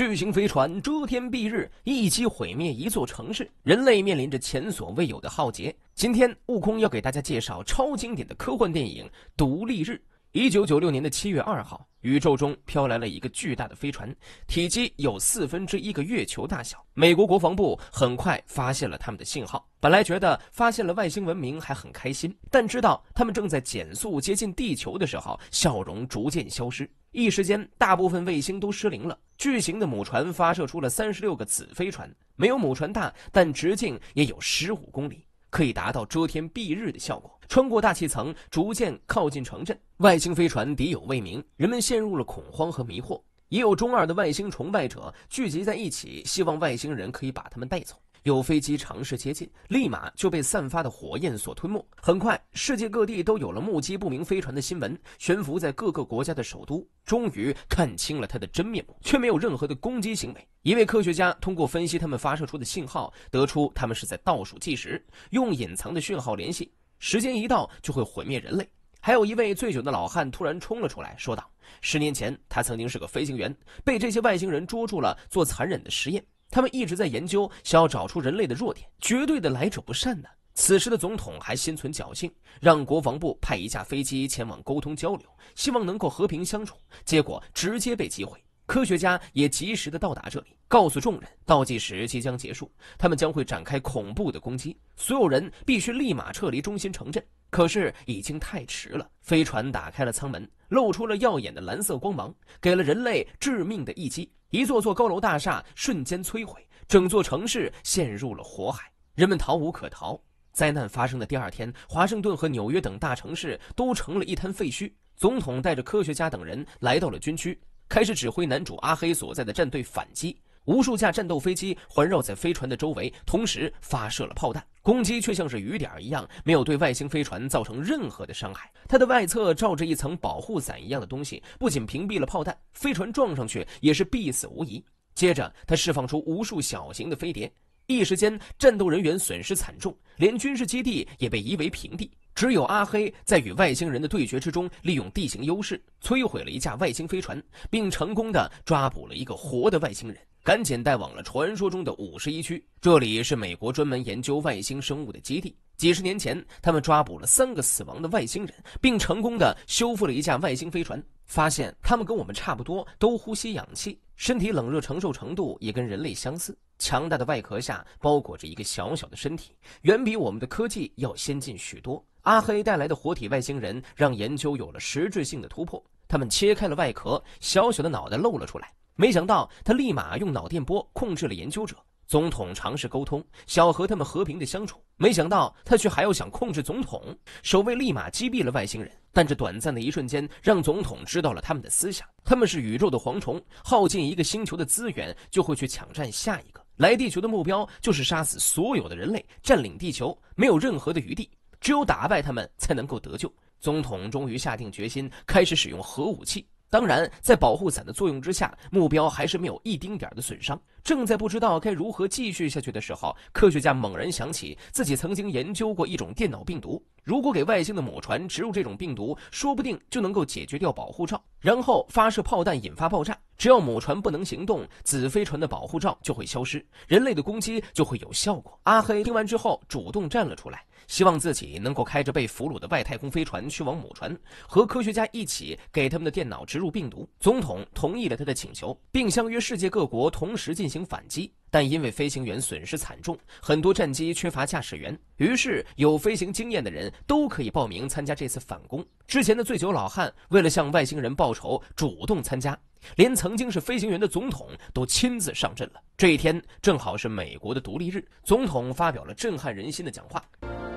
巨型飞船遮天蔽日，一击毁灭一座城市，人类面临着前所未有的浩劫。今天，悟空要给大家介绍超经典的科幻电影《独立日》。一九九六年的七月二号，宇宙中飘来了一个巨大的飞船，体积有四分之一个月球大小。美国国防部很快发现了他们的信号。本来觉得发现了外星文明还很开心，但知道他们正在减速接近地球的时候，笑容逐渐消失。一时间，大部分卫星都失灵了。巨型的母船发射出了三十六个子飞船，没有母船大，但直径也有十五公里，可以达到遮天蔽日的效果。穿过大气层，逐渐靠近城镇。外星飞船敌友未明，人们陷入了恐慌和迷惑。也有中二的外星崇拜者聚集在一起，希望外星人可以把他们带走。有飞机尝试接近，立马就被散发的火焰所吞没。很快，世界各地都有了目击不明飞船的新闻。悬浮在各个国家的首都，终于看清了它的真面目，却没有任何的攻击行为。一位科学家通过分析他们发射出的信号，得出他们是在倒数计时，用隐藏的讯号联系。时间一到，就会毁灭人类。还有一位醉酒的老汉突然冲了出来，说道：“十年前，他曾经是个飞行员，被这些外星人捉住了，做残忍的实验。”他们一直在研究，想要找出人类的弱点，绝对的来者不善呢。此时的总统还心存侥幸，让国防部派一架飞机前往沟通交流，希望能够和平相处。结果直接被击毁。科学家也及时的到达这里，告诉众人倒计时即将结束，他们将会展开恐怖的攻击，所有人必须立马撤离中心城镇。可是已经太迟了，飞船打开了舱门，露出了耀眼的蓝色光芒，给了人类致命的一击。一座座高楼大厦瞬间摧毁，整座城市陷入了火海，人们逃无可逃。灾难发生的第二天，华盛顿和纽约等大城市都成了一滩废墟。总统带着科学家等人来到了军区，开始指挥男主阿黑所在的战队反击。无数架战斗飞机环绕在飞船的周围，同时发射了炮弹攻击，却像是雨点一样，没有对外星飞船造成任何的伤害。它的外侧罩着一层保护伞一样的东西，不仅屏蔽了炮弹，飞船撞上去也是必死无疑。接着，它释放出无数小型的飞碟，一时间战斗人员损失惨重，连军事基地也被夷为平地。只有阿黑在与外星人的对决之中，利用地形优势摧毁了一架外星飞船，并成功的抓捕了一个活的外星人，赶紧带往了传说中的五十一区。这里是美国专门研究外星生物的基地。几十年前，他们抓捕了三个死亡的外星人，并成功的修复了一架外星飞船。发现他们跟我们差不多，都呼吸氧气，身体冷热承受程度也跟人类相似。强大的外壳下包裹着一个小小的身体，远比我们的科技要先进许多。阿黑带来的活体外星人让研究有了实质性的突破。他们切开了外壳，小小的脑袋露了出来。没想到他立马用脑电波控制了研究者。总统尝试沟通，想和他们和平的相处，没想到他却还要想控制总统。守卫立马击毙了外星人，但这短暂的一瞬间让总统知道了他们的思想。他们是宇宙的蝗虫，耗尽一个星球的资源就会去抢占下一个。来地球的目标就是杀死所有的人类，占领地球没有任何的余地，只有打败他们才能够得救。总统终于下定决心，开始使用核武器。当然，在保护伞的作用之下，目标还是没有一丁点儿的损伤。正在不知道该如何继续下去的时候，科学家猛然想起自己曾经研究过一种电脑病毒。如果给外星的母船植入这种病毒，说不定就能够解决掉保护罩，然后发射炮弹引发爆炸。只要母船不能行动，子飞船的保护罩就会消失，人类的攻击就会有效果。阿黑听完之后，主动站了出来。希望自己能够开着被俘虏的外太空飞船去往母船，和科学家一起给他们的电脑植入病毒。总统同意了他的请求，并相约世界各国同时进行反击。但因为飞行员损失惨重，很多战机缺乏驾驶员，于是有飞行经验的人都可以报名参加这次反攻。之前的醉酒老汉为了向外星人报仇，主动参加，连曾经是飞行员的总统都亲自上阵了。这一天正好是美国的独立日，总统发表了震撼人心的讲话。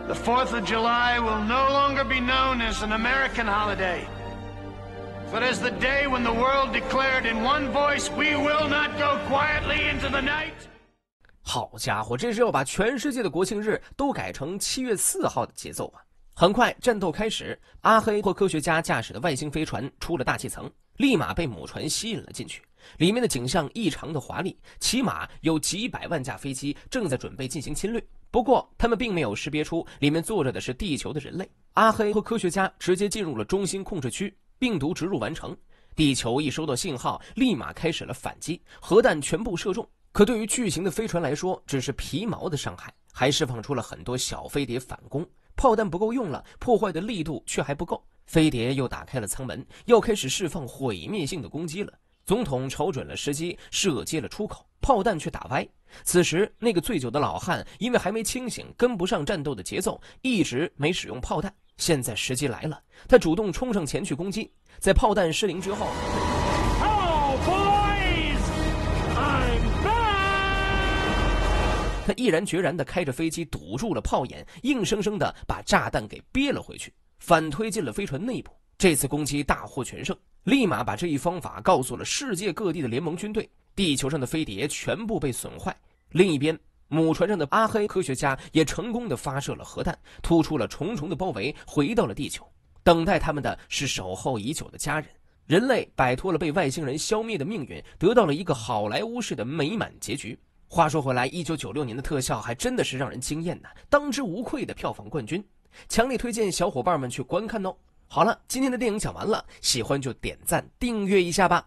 The Fourth of July will no longer be known as an American holiday, but as the day when the world declared in one voice, "We will not go quietly into the night." 好家伙，这是要把全世界的国庆日都改成七月四号的节奏啊！很快战斗开始，阿黑或科学家驾驶的外星飞船出了大气层，立马被母船吸引了进去。里面的景象异常的华丽，起码有几百万架飞机正在准备进行侵略。不过，他们并没有识别出里面坐着的是地球的人类。阿黑和科学家直接进入了中心控制区，病毒植入完成。地球一收到信号，立马开始了反击，核弹全部射中。可对于巨型的飞船来说，只是皮毛的伤害，还释放出了很多小飞碟反攻。炮弹不够用了，破坏的力度却还不够。飞碟又打开了舱门，要开始释放毁灭性的攻击了。总统瞅准了时机，射击了出口。炮弹却打歪。此时，那个醉酒的老汉因为还没清醒，跟不上战斗的节奏，一直没使用炮弹。现在时机来了，他主动冲上前去攻击。在炮弹失灵之后，o boys! h I'm e 他毅然决然的开着飞机堵住了炮眼，硬生生的把炸弹给憋了回去，反推进了飞船内部。这次攻击大获全胜，立马把这一方法告诉了世界各地的联盟军队。地球上的飞碟全部被损坏。另一边，母船上的阿黑科学家也成功的发射了核弹，突出了重重的包围，回到了地球。等待他们的是守候已久的家人。人类摆脱了被外星人消灭的命运，得到了一个好莱坞式的美满结局。话说回来，一九九六年的特效还真的是让人惊艳呢，当之无愧的票房冠军。强力推荐小伙伴们去观看哦。好了，今天的电影讲完了，喜欢就点赞订阅一下吧。